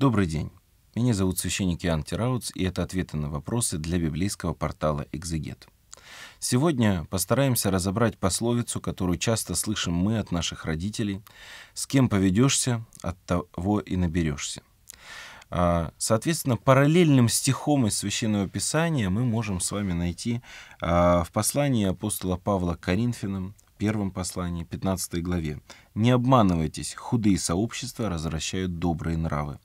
Добрый день. Меня зовут священник Иоанн Тирауц, и это ответы на вопросы для библейского портала «Экзегет». Сегодня постараемся разобрать пословицу, которую часто слышим мы от наших родителей «С кем поведешься, от того и наберешься». А, соответственно, параллельным стихом из Священного Писания мы можем с вами найти а, в послании апостола Павла к Коринфянам, первом послании, 15 главе. «Не обманывайтесь, худые сообщества развращают добрые нравы».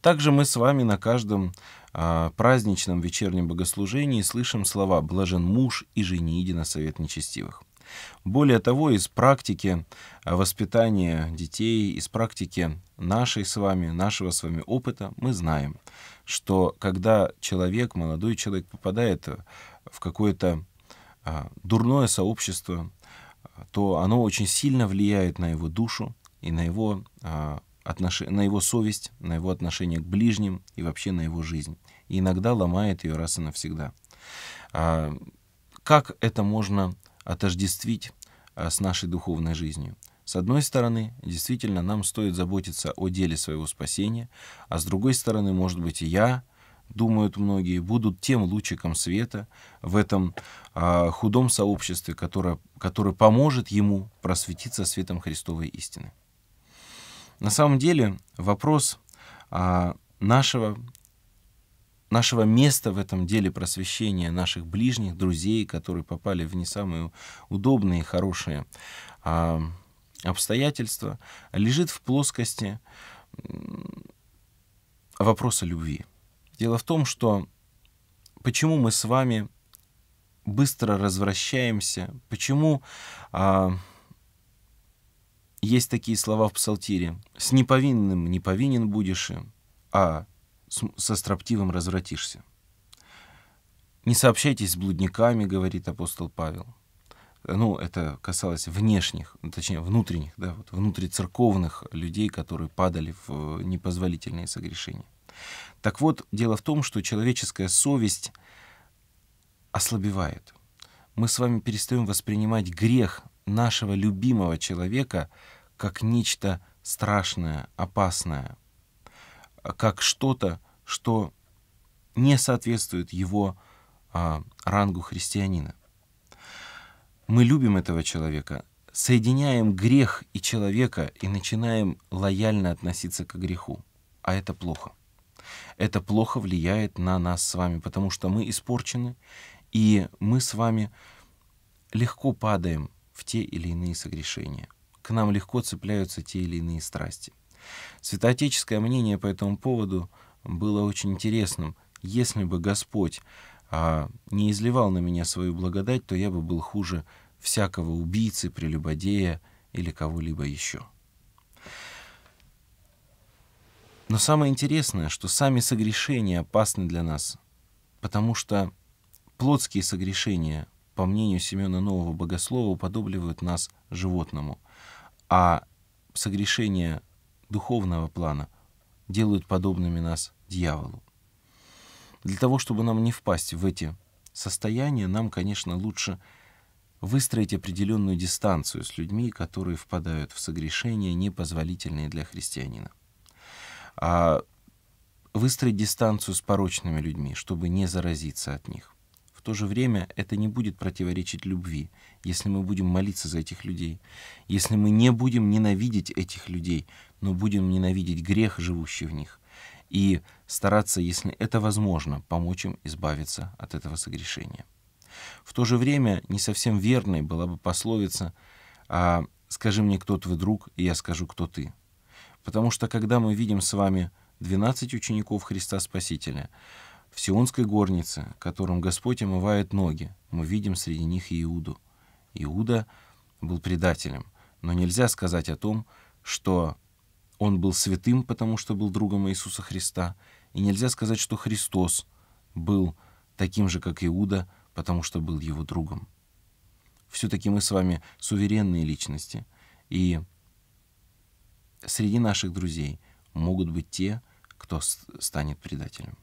Также мы с вами на каждом э, праздничном вечернем богослужении слышим слова «блажен муж и жениди на совет нечестивых». Более того, из практики а, воспитания детей, из практики нашей с вами, нашего с вами опыта, мы знаем, что когда человек, молодой человек попадает в какое-то а, дурное сообщество, то оно очень сильно влияет на его душу и на его, а, отнош... на его совесть, на его отношение к ближним и вообще на его жизнь. И иногда ломает ее раз и навсегда. А, как это можно отождествить а, с нашей духовной жизнью? С одной стороны, действительно, нам стоит заботиться о деле своего спасения, а с другой стороны, может быть, и я думают многие, будут тем лучиком света в этом а, худом сообществе, которое, которое поможет ему просветиться светом Христовой истины. На самом деле вопрос а, нашего, нашего места в этом деле просвещения наших ближних, друзей, которые попали в не самые удобные и хорошие а, обстоятельства, лежит в плоскости вопроса любви. Дело в том, что почему мы с вами быстро развращаемся, почему а, есть такие слова в Псалтире «с неповинным не повинен будешь, а с, со строптивым развратишься». «Не сообщайтесь с блудниками», — говорит апостол Павел. Ну, это касалось внешних, точнее, внутренних, да, вот, внутрицерковных людей, которые падали в э, непозволительные согрешения. Так вот, дело в том, что человеческая совесть ослабевает. Мы с вами перестаем воспринимать грех нашего любимого человека как нечто страшное, опасное, как что-то, что не соответствует его а, рангу христианина. Мы любим этого человека, соединяем грех и человека и начинаем лояльно относиться к греху, а это плохо. Это плохо влияет на нас с вами, потому что мы испорчены, и мы с вами легко падаем в те или иные согрешения. К нам легко цепляются те или иные страсти. Святоотеческое мнение по этому поводу было очень интересным. Если бы Господь а, не изливал на меня свою благодать, то я бы был хуже всякого убийцы, прелюбодея или кого-либо еще. Но самое интересное, что сами согрешения опасны для нас, потому что плотские согрешения, по мнению Семена Нового Богослова, уподобливают нас животному, а согрешения духовного плана делают подобными нас дьяволу. Для того, чтобы нам не впасть в эти состояния, нам, конечно, лучше выстроить определенную дистанцию с людьми, которые впадают в согрешения, непозволительные для христианина а выстроить дистанцию с порочными людьми, чтобы не заразиться от них. В то же время это не будет противоречить любви, если мы будем молиться за этих людей, если мы не будем ненавидеть этих людей, но будем ненавидеть грех, живущий в них, и стараться, если это возможно, помочь им избавиться от этого согрешения. В то же время не совсем верной была бы пословица «А «Скажи мне, кто твой друг, и я скажу, кто ты». Потому что когда мы видим с вами 12 учеников Христа Спасителя в Сионской горнице, которым Господь омывает ноги, мы видим среди них и Иуду. Иуда был предателем, но нельзя сказать о том, что он был святым, потому что был другом Иисуса Христа, и нельзя сказать, что Христос был таким же, как Иуда, потому что был его другом. Все-таки мы с вами суверенные личности, и среди наших друзей могут быть те, кто станет предателем.